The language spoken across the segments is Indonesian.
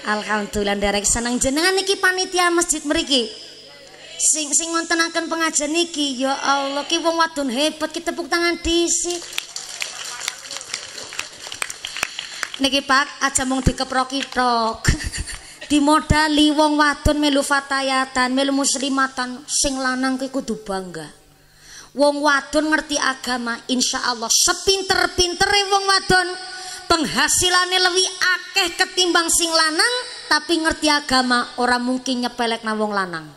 Alhamdulillah derek seneng jenengan niki panitia masjid meriki. Sing sing ngontenaken pengajian niki ya Allah ki wong wadon hebat kita tepuk tangan disi Niki Pak aja mung dikeprok di Dimodali wong wadon melu fatayatan, melu muslimatan, sing lanang ki kudu bangga. Wong wadon ngerti agama, insya Allah sepinter-pintere wong wadon penghasilannya lebih akeh ketimbang sing lanang tapi ngerti agama orang mungkin nyepelek na wong lanang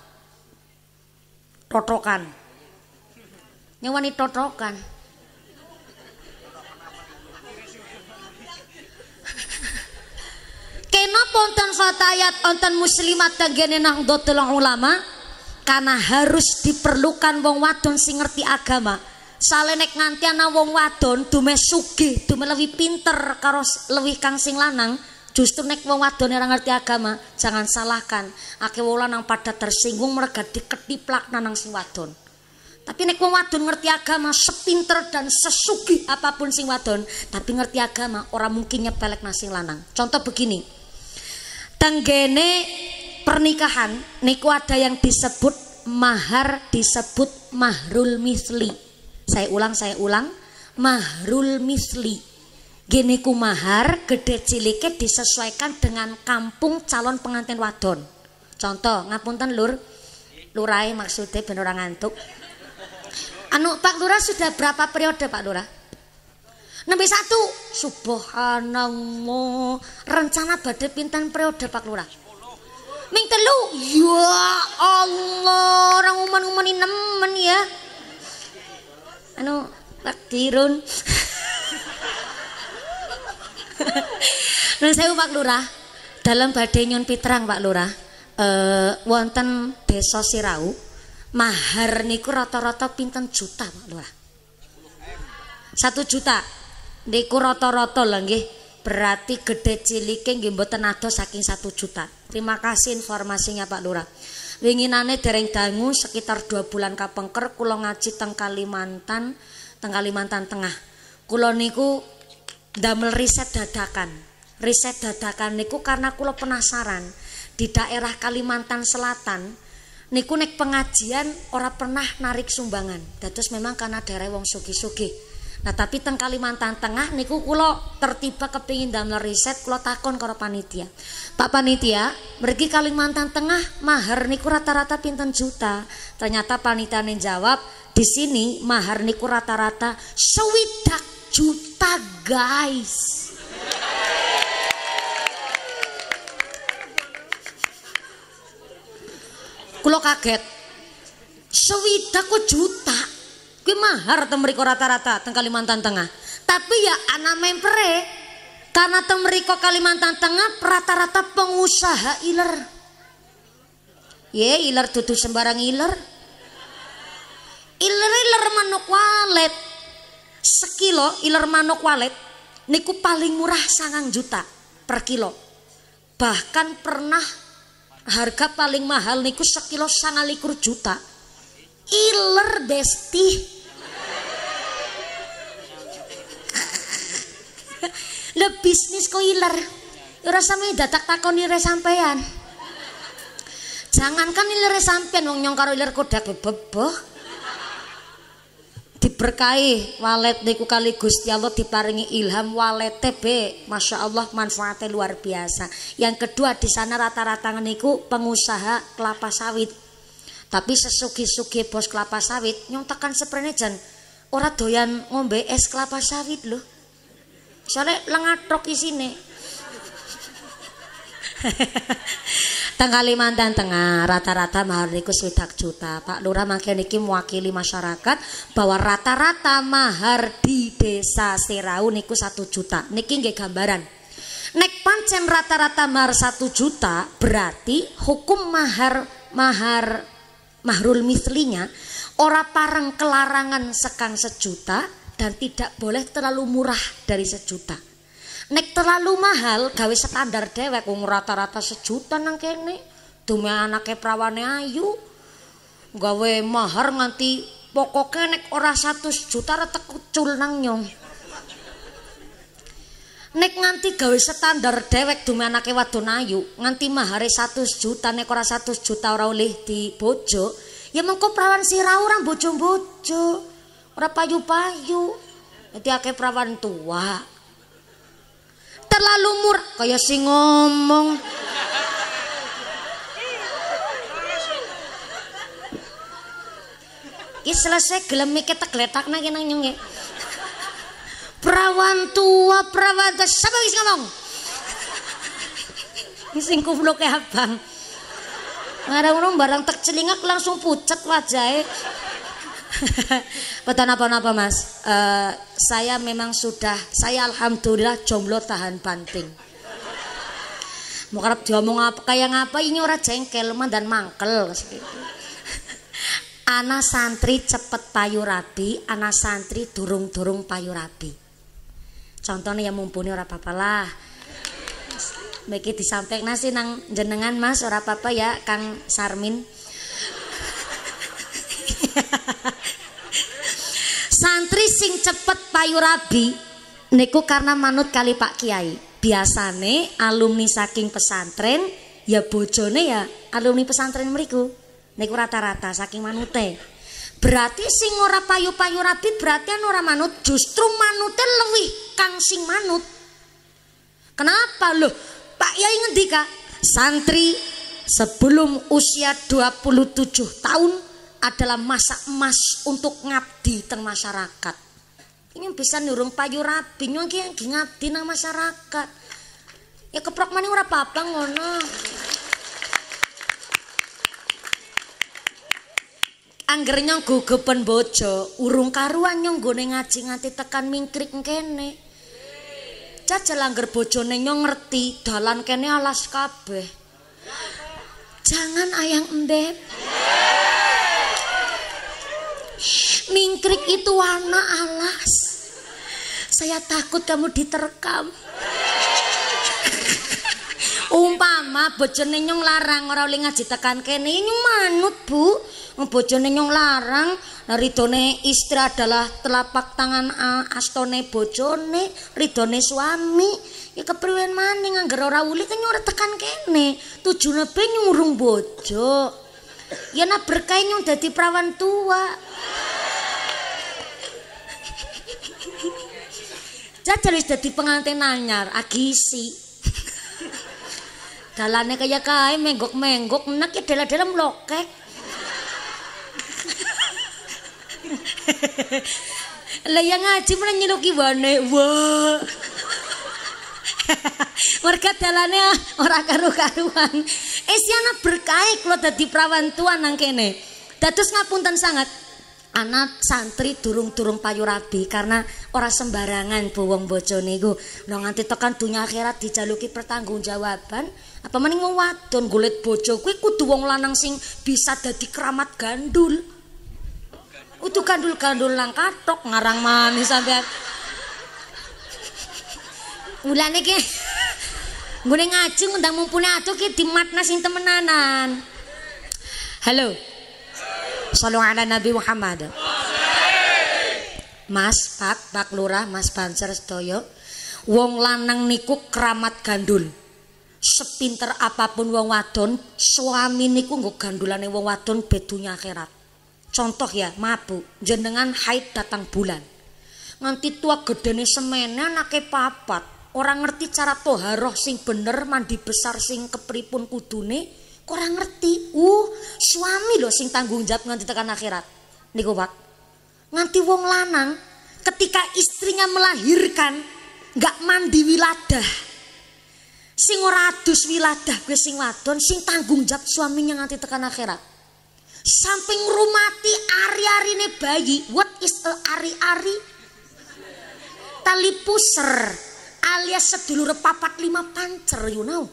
totokan nyewani totokan Kena ponten fatayat onten muslimat tegene nang ulama karena harus diperlukan wong wadon sing ngerti agama nek nganti ana wong wadon dume sugih, dume lebih pinter karo lebih kang sing lanang, Justru nek wong wadon ora ngerti agama, jangan salahkan. Ake wong lanang pada tersinggung mereka diketiplak nanang sing wadon. Tapi nek wong wadon ngerti agama, sepinter dan sesugih apapun sing wadon, tapi ngerti agama ora mungkin nyepelek nang sing lanang. Contoh begini. Tenggene pernikahan niku ada yang disebut mahar, disebut mahrul misli saya ulang saya ulang mahrul misli gini kumahar gede cilike disesuaikan dengan kampung calon pengantin wadon contoh ngapunten lur lurai maksudnya benar ngantuk anu pak lurah sudah berapa periode pak lurah Nabi satu subhanallah rencana badai pintan periode pak lurah Ming telu ya Allah orang uman umani nemen ya anu takdirun Nun saya Pak Lurah dalam badai nyun pitrang Pak Lurah e, wonten desa Sirau mahar niku rata-rata pinten juta Pak Lurah satu juta niku rata-rata lagi, berarti gede ciliknya nggih mboten saking satu juta terima kasih informasinya Pak Lurah Winginane dereng dangu sekitar dua bulan kapengker kula ngaji teng Kalimantan, teng Kalimantan Tengah. Kula niku damel riset dadakan. Riset dadakan niku karena kula penasaran di daerah Kalimantan Selatan niku nek pengajian ora pernah narik sumbangan. Dados memang karena daerah wong suki Nah tapi teng Kalimantan Tengah niku kulo tertiba kepingin damel riset kulo takon karo panitia. Pak panitia, pergi Kalimantan Tengah mahar niku rata-rata pinten juta. Ternyata panitia nih jawab di sini mahar niku rata-rata sewidak juta guys. Kulo kaget. Sewidak kok juta Gue mahar temeriko rata-rata teng Kalimantan Tengah. Tapi ya anak mempere karena temeriko Kalimantan Tengah rata-rata pengusaha iler. Ye, iler tutu sembarang iler. Iler-iler manuk walet. Sekilo iler manuk walet niku paling murah sangang juta per kilo. Bahkan pernah harga paling mahal niku sekilo sangalikur juta Iler desti, Le bisnis kok iler. Ora sami datak takon ire sampean. Jangankan ilere sampean wong nyong karo iler kodak bebeboh. diberkahi walet niku kali Gusti Allah diparingi ilham walete be Masya Allah manfaatnya luar biasa yang kedua di sana rata-rata niku pengusaha kelapa sawit tapi sesuki-suki bos kelapa sawit nyontakan seprene jan ora doyan ngombe es kelapa sawit loh. Soalnya di isine. Tengah Kalimantan Tengah rata-rata mahar niku swidak juta. Pak Lurah mangke niki mewakili masyarakat bahwa rata-rata mahar di desa Serau niku satu juta. Niki nggih gambaran. Nek pancen rata-rata mahar satu juta berarti hukum mahar mahar mahrul mislinya ora parang kelarangan sekang sejuta dan tidak boleh terlalu murah dari sejuta nek terlalu mahal gawe standar dewek wong rata-rata sejuta nang kene dume anake prawane ayu gawe mahar nganti pokoknya nek ora satu juta retek kucul nang nyong nek nganti gawe standar dewek dume anake wadon ayu nganti mahare 100 juta nek ora 100 juta ora oleh bojo ya mengko prawan sira ora bojo-bojo ora payu-payu dadi akeh prawan tua terlalu mur kaya si ngomong Ki selesai gelem iki tegletak nang nyunge perawan tua perawan tua siapa yang ngomong sing kublo kayak abang ngarang ngomong barang tak celingak langsung pucat wajah. Betul apa-apa mas eh, Saya memang sudah Saya alhamdulillah jomblo tahan banting Mau kerap diomong apa kayak ngapa ini orang jengkel dan mangkel Anak santri cepet payu rapi, Anak santri durung-durung payu rapi contohnya yang mumpuni ora papa lah Meki disampaikan nasi nang jenengan mas ora papa ya Kang Sarmin santri sing cepet payu rabi niku karena manut kali Pak Kiai biasane alumni saking pesantren ya bojone ya alumni pesantren meriku niku rata-rata saking manute Berarti sing ora payu-payu rabi berarti anu ora manut, justru manute lebih kang sing manut. Kenapa loh? Pak Yai ngendika, santri sebelum usia 27 tahun adalah masa emas untuk ngabdi teng masyarakat. Ini bisa nurung payu rabi nyong yang ngabdi nang masyarakat. Ya keprok mani ora apa-apa ngono. Angger nyong gugepen bojo, urung karuan nyong gone ngaji nganti tekan mingkrik kene. Caca angger bojone nyong ngerti dalan kene alas kabeh. Jangan ayang embeb. Mingkrik itu warna alas. Saya takut kamu diterkam. Ma bojone nyong larang ora oleh ngaji tekan kene ya nyong manut Bu. Bojone nyong larang nah ridone istri adalah telapak tangan astone bojone, ridone suami. Ya kepriwen maning anggar ora uli kan nyong tekan kene. Tujune be nyurung bojo. Ya nak berkah nyong dadi perawan tua. Jajal wis dadi pengantin anyar, agisi. Dalane kaya kae menggok-menggok nek ya dalem lokek. mlokek. Lah yang ngaji meneh nyeluki wane. Wah. Warga dalane ora karu-karuan. Esiana eh, berkae kula dadi prawan tuan nang kene. Dados ngapunten sangat. anak santri durung-durung payu rabi karena ora sembarangan bu wong bojone iku. nganti tekan dunya akhirat dijaluki pertanggungjawaban apa mending wong wadon gulit bojo kuwi kudu wong lanang sing bisa dadi keramat gandul Udu gandul-gandul nang katok ngarang manis sampean. Mulane ki nggone ngaji ngundang mumpuni atuh ki dimatna sing temenanan. Halo. salam ala Nabi Muhammad. Mas Pak, Pak Lurah, Mas Banser Sedoyo. Wong lanang niku keramat gandul sepinter apapun wong wadon, suami niku nggo gandulane wong wadon bedunya akhirat. Contoh ya, mabuk, jenengan haid datang bulan. Nganti tua gedene semene anake papat, Orang ngerti cara toharoh sing bener, mandi besar sing kepripun kudune, kurang ngerti. Uh, suami lho sing tanggung jawab nganti tekan akhirat. Niku, Pak. Nganti wong lanang ketika istrinya melahirkan nggak mandi wiladah Sing ora adus wiladah kuwi sing wadon, sing tanggung jawab suaminya nganti tekan akhirat. Samping rumati ari-arine bayi, what is a ari-ari? Tali puser alias sedulur papat lima pancer, you know.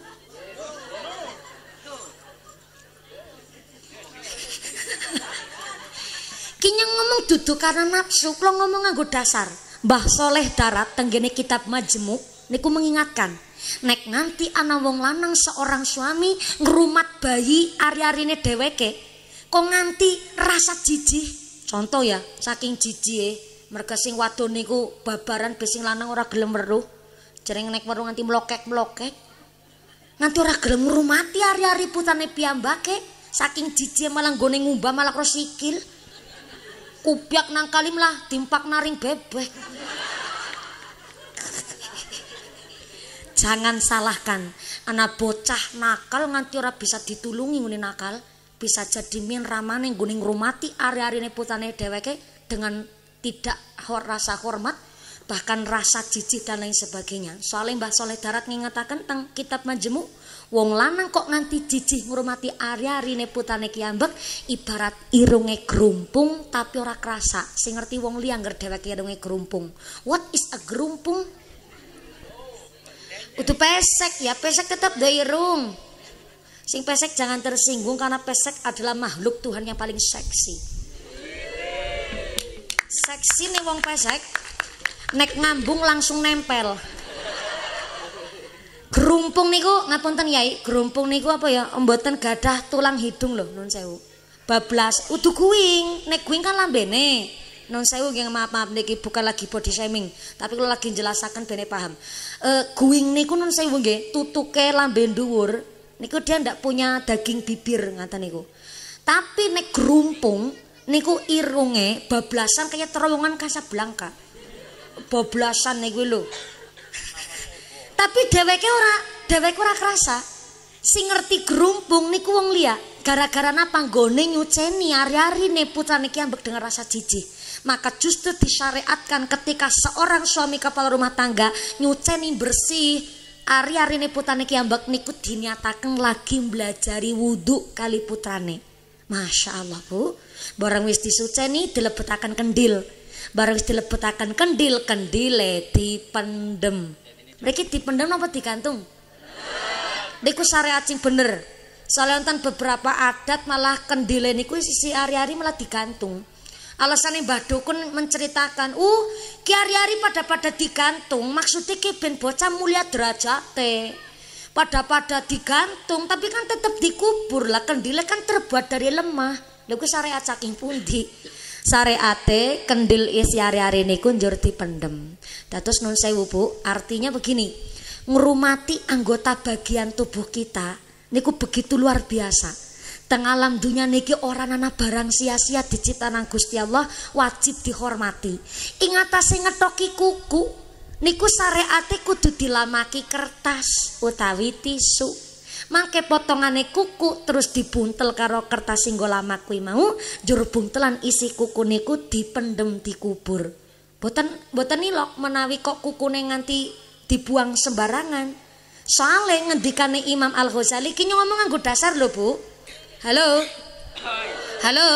kini ngomong duduk karena nafsu, kalau ngomong nganggo dasar. Mbah Soleh Darat tenggene kitab Majemuk niku mengingatkan, Nek nganti ana wong lanang seorang suami ngrumat bayi ari-arine dheweke, kok nganti rasa jijih. Contoh ya, saking jijihe mergo sing wadon niku babaran besing lanang ora gelem weruh. Jereng nek weruh nganti mlokek-mlokek. Nganti ora gelem ngrumati ari-ari putane piyambake. Saking jijih malah nggone ngumbah malah karo sikil. nang kalim lah timpak naring bebek. jangan salahkan anak bocah nakal nganti ora bisa ditulungi ngene nakal bisa jadi min ramane guning rumati ari-arine putane deweke dengan tidak hor rasa hormat bahkan rasa jijik dan lain sebagainya. Soalnya Mbah Soleh Darat mengatakan tentang kitab majemuk, wong lanang kok nganti jijik ngurmati ari-arine putane kiambek ibarat irunge gerumpung tapi ora kerasa. Sing ngerti wong liang ngger dheweke irunge gerumpung. What is a gerumpung? Kudu pesek ya, pesek tetap dairung. Sing pesek jangan tersinggung karena pesek adalah makhluk Tuhan yang paling seksi. Seksi nih wong pesek. Nek ngambung langsung nempel. Gerumpung niku ngapunten Yai, gerumpung niku apa ya? Mboten gadah tulang hidung loh nun sewu. Bablas, udu kuing, nek kuing kan lambene non sewu nggih maaf-maaf niki bukan lagi body shaming, tapi kalau lagi jelasaken bene paham. E, guing niku non saya nggih, tutuke lambe dhuwur niku dia ndak punya daging bibir ngata niku. Tapi nek grumpung niku irunge bablasan kayak terowongan belangka Bablasan niku lo tapi dheweke ora dheweke ora kerasa sing ngerti gerumpung niku wong liya gara-gara napa nggone nyuceni ari-ari ne putrane ki ambek dengan rasa jijik maka justru disyariatkan ketika seorang suami kepala rumah tangga nyuceni bersih ari-ari ne putrane ki ambek niku dinyatakan lagi belajari wudhu kali putrane Masya Allah bu Barang wis disuceni dilebetakan kendil Barang wis dilebetakan kendil Kendile dipendem Mereka dipendem apa digantung? niku syariat sing bener soalnya nonton beberapa adat malah kendile niku sisi hari-hari malah digantung alasan yang Mbah Dukun menceritakan uh ki hari-hari pada pada digantung maksudnya ki ben bocah mulia derajate pada pada digantung tapi kan tetap dikubur lah kendile kan terbuat dari lemah lha syariat saking pundi syariate kendil isi e hari-hari niku njur dipendem dados nun sewu Bu artinya begini ngerumati anggota bagian tubuh kita niku begitu luar biasa teng alam dunia niki orang anak barang sia-sia nang Gusti Allah wajib dihormati Ingatasi ngetoki kuku niku syariate kudu dilamaki kertas utawi tisu mangke potongane kuku terus dibuntel karo kertas sing lama kuwi mau jur buntelan isi kuku niku dipendem dikubur boten boten ilok menawi kok kukune nganti dibuang sembarangan. soalnya ngendikane Imam Al Ghazali kini ngomong gue dasar loh Bu. Halo. Halo.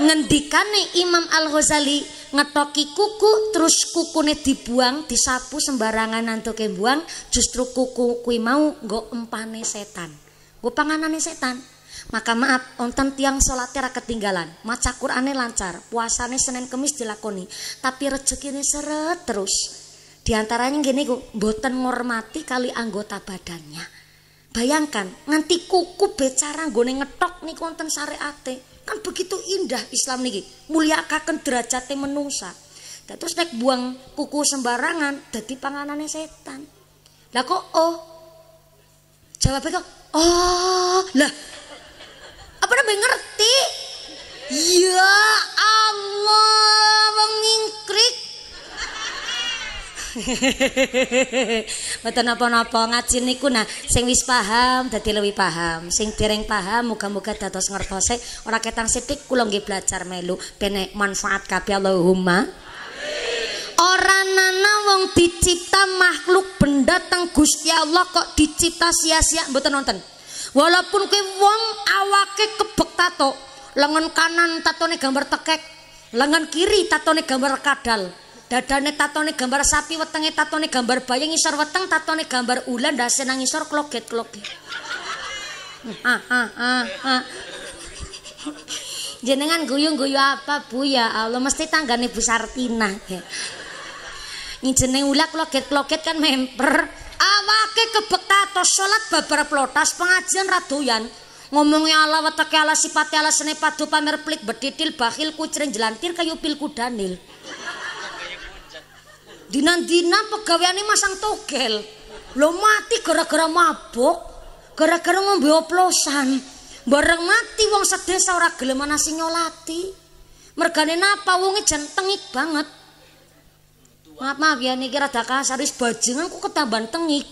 Ngendikane Imam Al Ghazali ngetoki kuku terus kukune dibuang disapu sembarangan nantuke buang justru kuku kui mau gue empane setan. gue panganane setan. Maka maaf, onten tiang sholatnya ketinggalan, maca Qurannya lancar, puasane Senin Kemis dilakoni, tapi rezekinya seret terus. Diantaranya gini kok boten ngormati kali anggota badannya. Bayangkan, nganti kuku becara gue ngetok nih konten syariate. Kan begitu indah Islam niki. kaken derajatnya menungsa. Dan terus nek buang kuku sembarangan jadi panganannya setan. Lah kok oh? Jawabnya kok oh. Lah apa namanya ngerti? Ya Allah mengingkrik Mboten napa-napa ngaji niku nah sing wis paham dadi lebih paham, sing dereng paham muga-muga dados ngertose ora ketang sithik kula nggih belajar melu ben manfaat kabeh Allahumma Ora nana wong dicipta makhluk benda teng Gusti Allah kok dicipta sia-sia mboten nonton. Walaupun kowe wong awake kebek tato, lengan kanan tatone gambar tekek, lengan kiri tatone gambar kadal. dadane tatone gambar sapi wetenge tatone gambar bayang isor weteng tatone gambar ulan dasen nang isor kloget kloget ah, ah, ah, jenengan guyung guyu apa bu ya Allah mesti tanggane Bu Sartina jeneng ula kloget kloget kan member awake kebek tato salat babar plotas pengajian radoyan ngomongnya ala wateke ala sipate ala sene padu pamer plik beditil bakil kucerin jelantir kayu pilku danil dinan-dinan pegaweane masang togel lo mati gara-gara mabuk gara-gara ngombe oplosan bareng mati wong sedesa ora gelem ana sing nyolati mergane napa wong banget maaf maaf ya niki rada kasar wis bajingan ku ketambahan tengik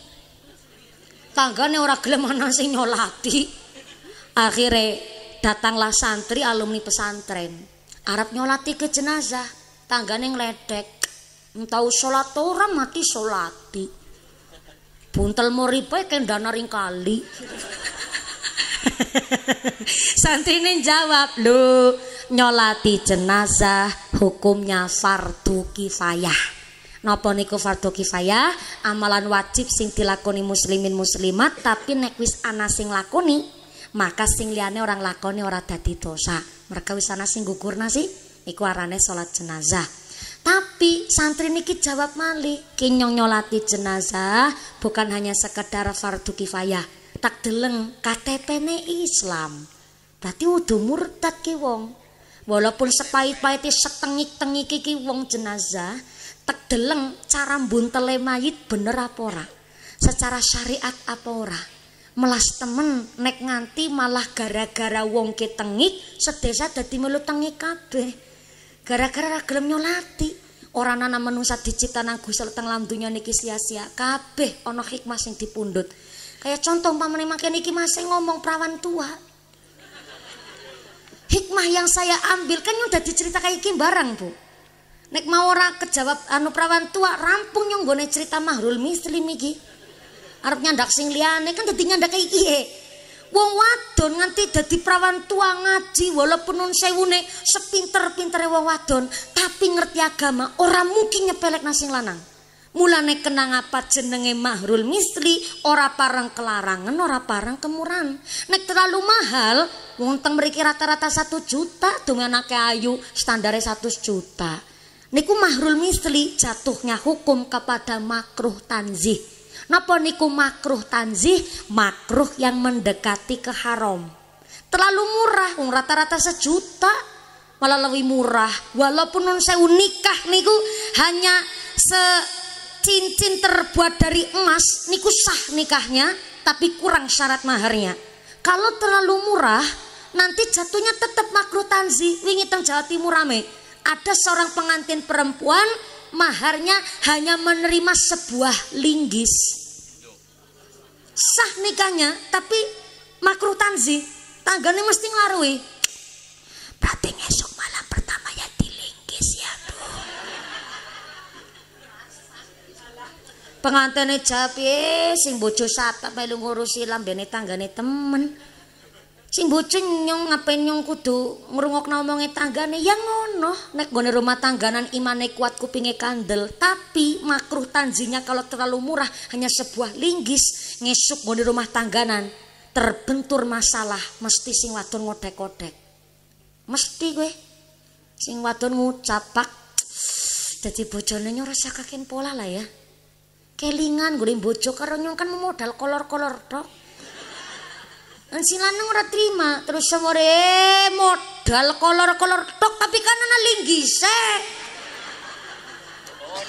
tanggane ora gelem ana sing nyolati akhirnya datanglah santri alumni pesantren Arab nyolati ke jenazah tanggane ngledek. Entau sholat orang mati sholati Buntel muripe kendana ring kali. Santrine jawab, lu nyolati jenazah hukumnya fardu kifayah." nopo niku fardu kifayah, amalan wajib sing dilakoni muslimin muslimat, tapi nek wis ana sing lakoni, maka sing liane orang lakoni orang dadi dosa. Mereka wis ana sing gugurna sih, iku arane solat jenazah. Tapi santri niki jawab malih, kinyong nyolati jenazah bukan hanya sekedar fardu kifayah, tak deleng KTP-ne Islam. Berarti udah murtad ki wong. Walaupun sepahit-pahit setengik tengik ki wong jenazah, tak deleng cara buntele mayit bener apa Secara syariat apa ora? Melas temen nek nganti malah gara-gara wong ki tengik sedesa dadi melu tengik kabeh gara-gara gelem nyolati orang anak manusia dicipta nang gusel Allah teng dunia niki sia-sia kabeh ono hikmah sing dipundut. kayak contoh umpamane makin niki masih ngomong perawan tua hikmah yang saya ambil kan udah dicerita kayak iki barang bu nek mau ora kejawab anu perawan tua rampung nyonggone cerita mahrul misli miki arep nyandak sing kan dadi nyandak kayak iki eh. Wong wadon nganti jadi perawan tua ngaji walaupun nun sewune sepinter-pintere wong wadon tapi ngerti agama orang mungkin nyepelek nasing lanang. Mulane kenang apa jenenge mahrul misri ora parang kelarangan ora parang kemuran. Nek terlalu mahal wong teng mriki rata-rata satu juta dong anake ayu standare 100 juta. Niku mahrul misli jatuhnya hukum kepada makruh tanzih. Napa niku makruh tanzih? Makruh yang mendekati ke haram. Terlalu murah, rata-rata sejuta malah lebih murah. Walaupun non saya nikah niku hanya se cincin terbuat dari emas niku sah nikahnya tapi kurang syarat maharnya. Kalau terlalu murah nanti jatuhnya tetap makruh tanzi. Wingi teng Jawa Timur rame. Ada seorang pengantin perempuan maharnya hanya menerima sebuah linggis sah nikahnya tapi makruh tanzi tangganya mesti ngarui berarti esok malam pertama ya dilinggis ya bu pengantinnya japi sing bojo sata melu ngurusi lambene tanggane temen sing boceng nyong ngapain nyong kudu ngrungokno omonge tanggane ya ngono nek gone rumah tangganan imane kuat kupinge kandel tapi makruh tanzinya kalau terlalu murah hanya sebuah linggis ngesuk gone rumah tangganan terbentur masalah mesti sing wadon ngodek-kodek mesti gue sing wadon ngucap pak dadi bojone nyong rasa kakin pola lah ya kelingan gue bojo karo nyong kan memodal kolor-kolor tok Eh, si lanang ora terima terus semore modal kolor-kolor tok tapi kan ana linggise eh. oh,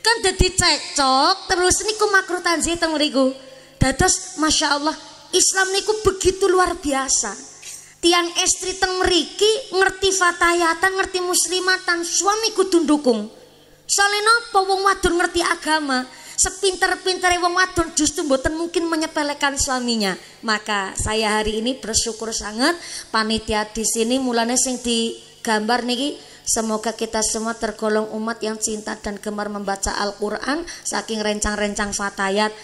kan dadi cekcok terus niku makruh tanzih teng mriku dados Masya Allah Islam niku begitu luar biasa tiang istri teng mriki ngerti fatayatan ngerti muslimatan suamiku tundukung ndukung soalnya napa wong wadon ngerti agama Sepinter-pintere wong wadon justru mboten mungkin menyepelekan suaminya. Maka saya hari ini bersyukur sangat panitia di sini mulane sing digambar niki Semoga kita semua tergolong umat yang cinta dan gemar membaca Al-Quran saking rencang-rencang fatayat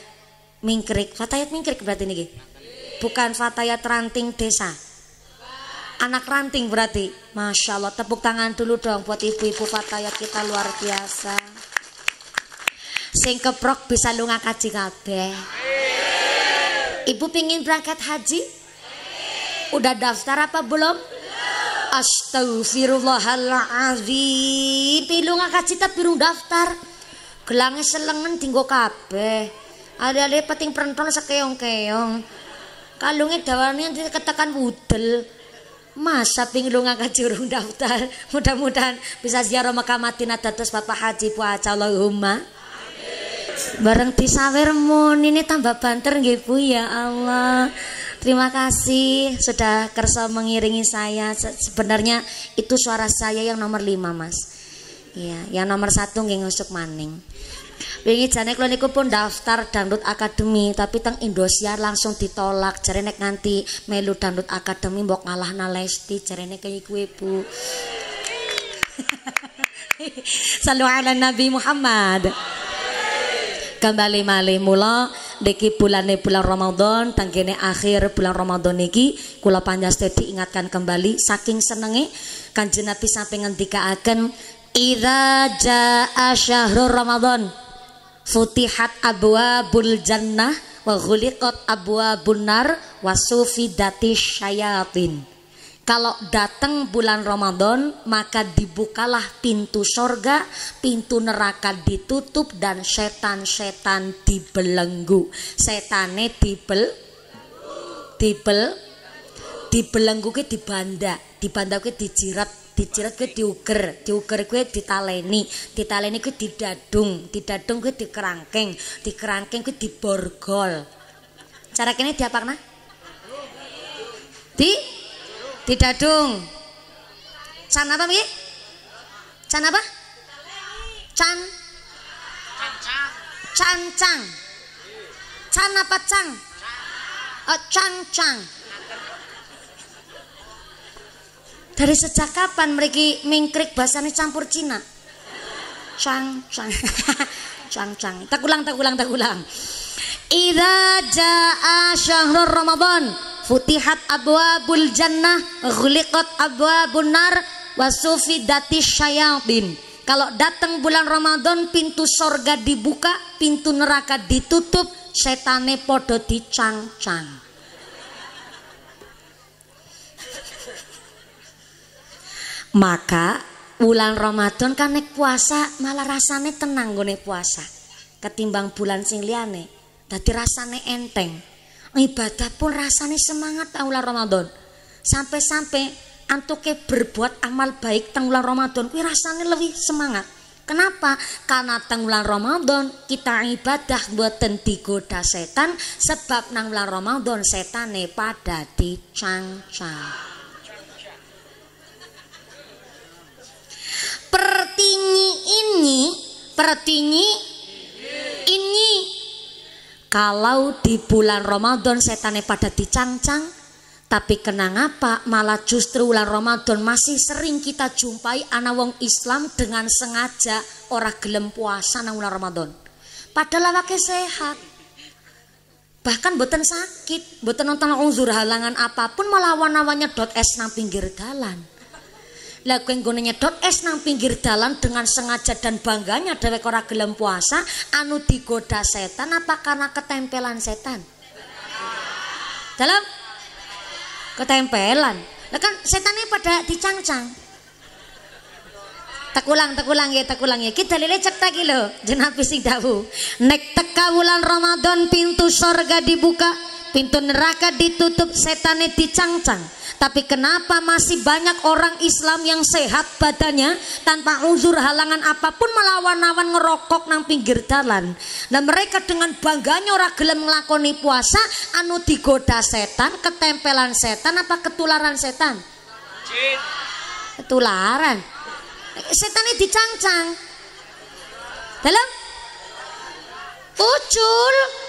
mingkrik. Fatayat mingkrik berarti niki. Bukan fatayat ranting desa. Anak ranting berarti. Masya Allah. Tepuk tangan dulu dong buat ibu-ibu fatayat kita luar biasa. Sing keprok bisa lunga kaji kabeh. Ibu pingin berangkat haji? Udah daftar apa belum? Astagfirullahaladzim. Pilunga kaji tapi birung daftar. Gelangnya selengan tinggok kabeh. Ada-ada peting perenton sekeong-keong. Kalungnya dawarnya nanti ketekan wudel. Masa ping lu kaji urung daftar. Mudah-mudahan bisa ziarah Mekah Madinah Bapak Haji Puaca Allahumma. Bareng disawermu ini tambah banter nggih Bu ya Allah. Terima kasih sudah kersa mengiringi saya. Sebenarnya itu suara saya yang nomor 5, mas. Iya, yang nomor satu nggih ngusuk maning. Wingi jane kula niku pun daftar Dangdut Akademi, tapi teng Indosiar langsung ditolak. Jare nek nganti melu Dangdut Akademi mbok ngalahna Lesti, jarene kaya kuwi, Bu. Salu ala Nabi Muhammad kembali malih mula niki bulane bulan Ramadan tanggene akhir bulan Ramadan niki kula panjenengan diingatkan kembali saking senenge Kanjeng Nabi sampe ngendikaaken Idza jaa syahrul Ramadan futihat abwabul jannah wa ghuliqat abwabun nar wa sufidati syayatin kalau datang bulan Ramadan, maka dibukalah pintu sorga, pintu neraka ditutup, dan setan-setan dibelenggu. Setane dibel, dibel, dibelenggu ke dibanda, dibanda ke dijirat, dijirat ke diuger, diuger ke ditaleni, ditaleni ke didadung, didadung ke dikerangking, dikerangking ke diborgol. Cara kini kene diapakna? Di dadung Can apa mi Can apa? Can. Cancang. Can apa cang? Oh, cang Dari sejak kapan mereka mingkrik bahasanya campur Cina? Cang, cang. cang, cang. Tak ulang, tak ulang, tak ulang. Idza jaa syahrul Ramadan futihat abwabul jannah ghuliqat abwabun nar wasufidati syayatin kalau datang bulan Ramadan pintu sorga dibuka pintu neraka ditutup setane podo dicang-cang maka bulan Ramadan kan nek puasa malah rasane tenang gue puasa ketimbang bulan sing liyane rasane enteng ibadah pun rasanya semangat taulah Ramadan sampai-sampai antuke berbuat amal baik tenggulan Ramadan kuwi rasanya lebih semangat Kenapa? Karena tenggulan Ramadan kita ibadah buat tenti goda setan sebab nang bulan Ramadan setane pada dicang-cang. Pertinyi ini, pertinyi ini kalau di bulan Ramadan setannya pada dicancang, tapi kenang apa malah justru bulan Ramadan masih sering kita jumpai anak wong Islam dengan sengaja orang gelem puasa nang bulan Ramadan. Padahal awake sehat. Bahkan boten sakit, boten nonton orang halangan apapun malah awannya dot es nang pinggir jalan. Lah yang gue nyedot es nang pinggir dalan dengan sengaja dan bangganya dari korak gelem puasa, anu digoda setan apa karena ketempelan setan? Dalam ketempelan. Lah kan setannya pada dicangcang. Tekulang tekulang ya tekulang ya. Kita lele cek kilo jenapi sing dawu. Nek teka bulan Ramadan pintu sorga dibuka, pintu neraka ditutup ini dicangcang tapi kenapa masih banyak orang Islam yang sehat badannya tanpa uzur halangan apapun melawan-lawan ngerokok nang pinggir jalan. Nah mereka dengan bangganya orang gelem ngelakoni puasa anu digoda setan, ketempelan setan apa ketularan setan? Ketularan. Setan ini dicangcang. Dalam? Ucul.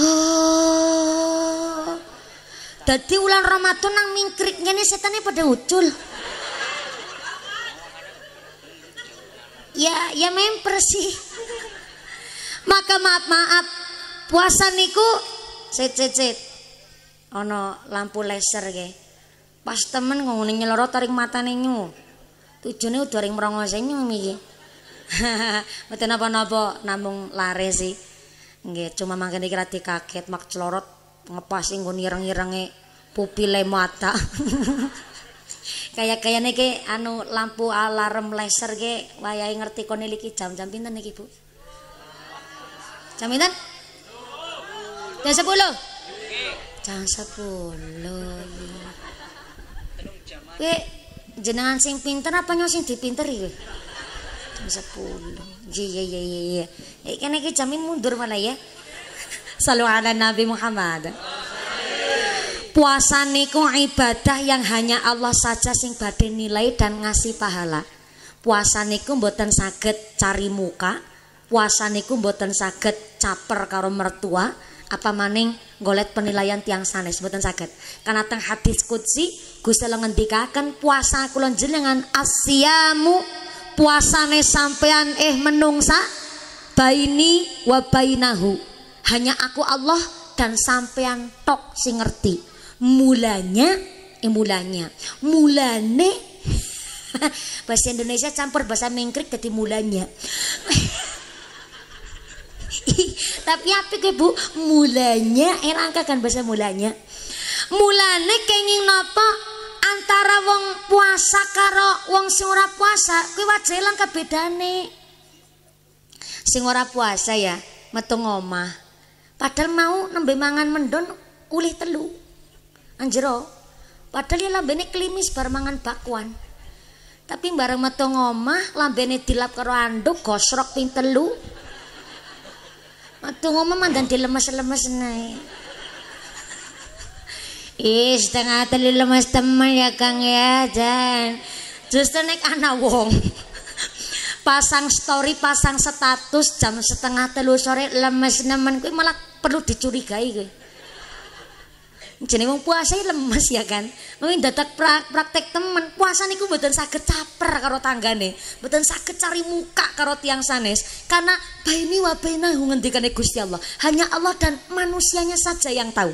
Oh. Dadi ulan Ramadan nang mingkrik ngene setane pada ucul. Ya, ya memper sih. Maka maaf maaf puasa niku cet cet cet. Ono lampu laser ge. Pas temen ngomongin nyelorot taring nengu, nyu. nih udah ring mrongo sing nyu iki. napa-napa namung lare sih. Nggih, cuma mangkene iki rada kaget mak celorot ngepas sing nggon ireng-irenge pupile mata. kayak kaya iki anu lampu alarm laser ge wayahe ngerti kon iki jam-jam pinten iki, Bu? Jam pinten? Jam 10. Jam 10. Eh, jenengan sing pinter apa nyo sing dipinter Jam 10. Iya, iya iya iya iya. Eh kan iki jami mundur mana ya? Salu ala Nabi Muhammad. Puasa niku ibadah yang hanya Allah saja sing badhe nilai dan ngasih pahala. Puasa niku mboten saged cari muka, puasa niku mboten saged caper karo mertua, apa maning golet penilaian tiang sanes mboten saged karena teng hadis kutsi Gusti Allah ngendikaken puasa kula jenengan asyamu puasane sampean eh menungsa baini wa bainahu hanya aku Allah dan sampean tok sing ngerti mulanya eh mulanya mulane bahasa Indonesia campur bahasa mengkrik jadi mulanya tapi apa ya, ke bu mulanya eh langka kan bahasa mulanya mulane kenging napa antara wong puasa karo wong sing ora puasa kuwi wajah ilang kebedane sing ora puasa ya metu ngomah padahal mau nembe mangan mendon kulih telu anjero oh. padahal ya lambene klimis bar mangan bakwan tapi bareng metu ngomah lambene dilap karo anduk gosrok ping telu metu ngomah mandan dilemes-lemes nae Ih, setengah telur lemas teman ya Kang ya dan justru naik anak wong pasang story pasang status jam setengah telu sore lemas nemen kuwi malah perlu dicurigai kuwi Jadi wong puasa ya lemas ya kan mungkin datang pra praktek teman puasa niku mboten sakit caper karo tangga nih mboten sakit cari muka karo tiang sanes karena baini wa bainahu ngendikane Gusti Allah hanya Allah dan manusianya saja yang tahu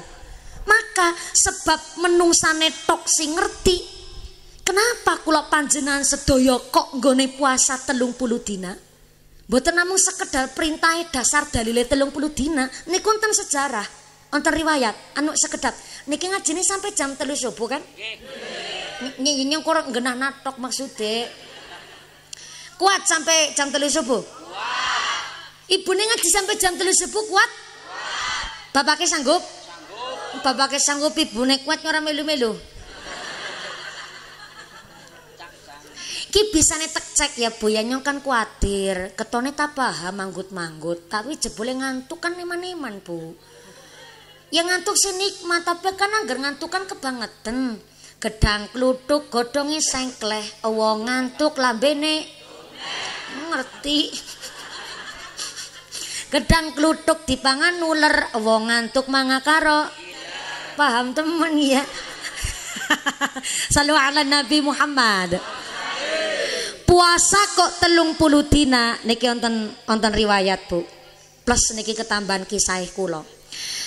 maka sebab menungsane tok sing ngerti kenapa kula panjenan sedoyo kok nggone puasa telung puluh dina Mboten namung sekedar perintah dasar dalile telung puluh dina niku wonten sejarah wonten riwayat anu sekedap niki ngajine sampai jam telu subuh kan nggih nggih kurang genah natok maksude kuat sampai jam telu subuh kuat ibune ngaji sampai jam telu subuh kuat bapaknya sanggup Bapak sanggup ibune kuat nyora melu-melu. Ki bisa tek cek ya Bu ya nyong kan kuatir. Ketone tak paham manggut-manggut, tapi jebule ngantuk kan neman-neman Bu. Ya ngantuk sih nikmat, tapi kan anggar ngantuk kan kebangetan. Gedang kluduk, godongi sengkleh, awo ngantuk lambene ngerti. Gedang di dipangan nuler, awo ngantuk mangakaro paham teman ya. Salu ala Nabi Muhammad. Puasa kok telung puluh dina niki onten onten riwayat bu. Plus niki ketambahan kisah kulo.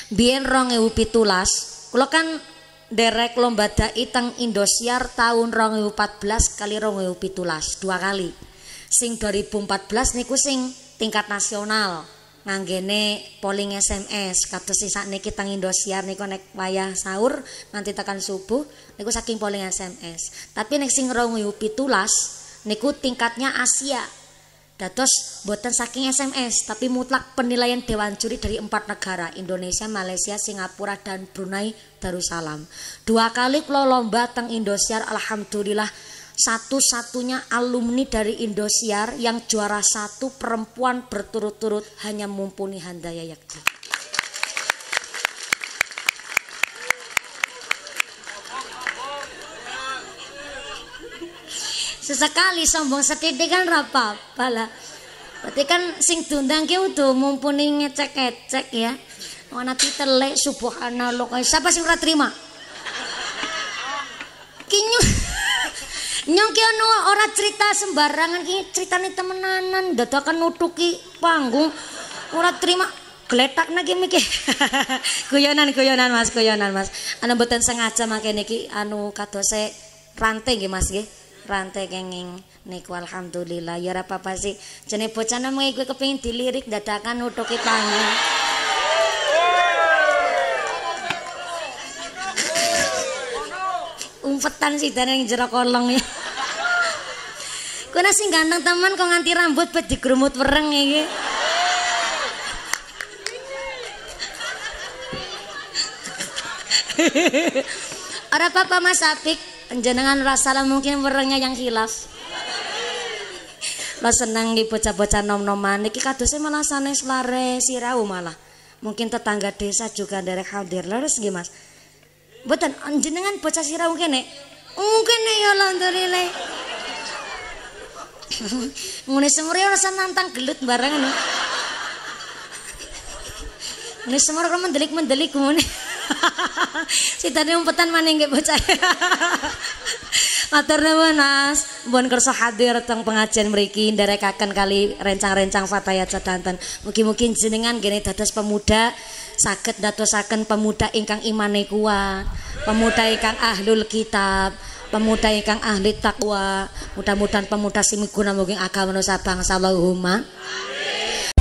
Bien rong ewu pitulas. Kulo kan derek lomba dai teng Indosiar tahun rong belas kali rong pitulas dua kali. Sing 2014 niku sing tingkat nasional nganggene polling SMS kados sakniki teng Indosiar niku nek wayah sahur nanti tekan subuh niku saking polling SMS. Tapi nek sing 2017 niku tingkatnya Asia. Dados boten saking SMS tapi mutlak penilaian dewan juri dari empat negara Indonesia, Malaysia, Singapura dan Brunei Darussalam. Dua kali kula lomba teng Indosiar alhamdulillah satu-satunya alumni dari Indosiar yang juara satu perempuan berturut-turut hanya mumpuni Handaya Yakti. Sesekali sombong sedikit kan rapa pala. Berarti kan sing dundang ki udah mumpuni ngecek-ngecek ya. Ana titelek subhanallah. Siapa sing ora terima? Kinyu. Nyong ki ora cerita sembarangan ki critane temenanan dadakan nutuki panggung ora terima gletak nagi mikir Guyonan-guyonan Mas, guyonan Mas. Anu mboten sengaja makai niki anu se rantai nggih Mas nggih. Rantai kenging niku alhamdulillah ya apa-apa sih. Jene bocah nang gue kepengin dilirik dadakan nutuki panggung. umpetan sih dan yang jerak kolong ya kuna sing ganteng teman kok nganti rambut bet digrumut wereng iki ya, ya. Ora apa-apa Mas Apik, jenengan rasalah mungkin werengnya yang hilaf. Lo seneng di bocah-bocah nom-noman iki kadose malah sanes lare sirau malah. Mungkin tetangga desa juga derek hadir leres nggih Mas. Mboten anjenengan bocah sirau kene. Kene ya alhamdulillah. Ngene semure ora nantang gelut bareng ya. ngono. Ngene semur kok mendelik-mendelik ngene. Sitane umpetan yang gak bocah. Matur nuwun Mas, mbon kersa hadir teng pengajian mriki nderekaken kali rencang-rencang Fatayat Sedanten. mungkin mugi jenengan gene dados pemuda saged sakit pemuda ingkang imane kuat, pemuda ingkang ahlul kitab, pemuda ingkang ahli takwa. Mudah-mudahan pemuda simiguna mungkin agama bangsa Allahumma.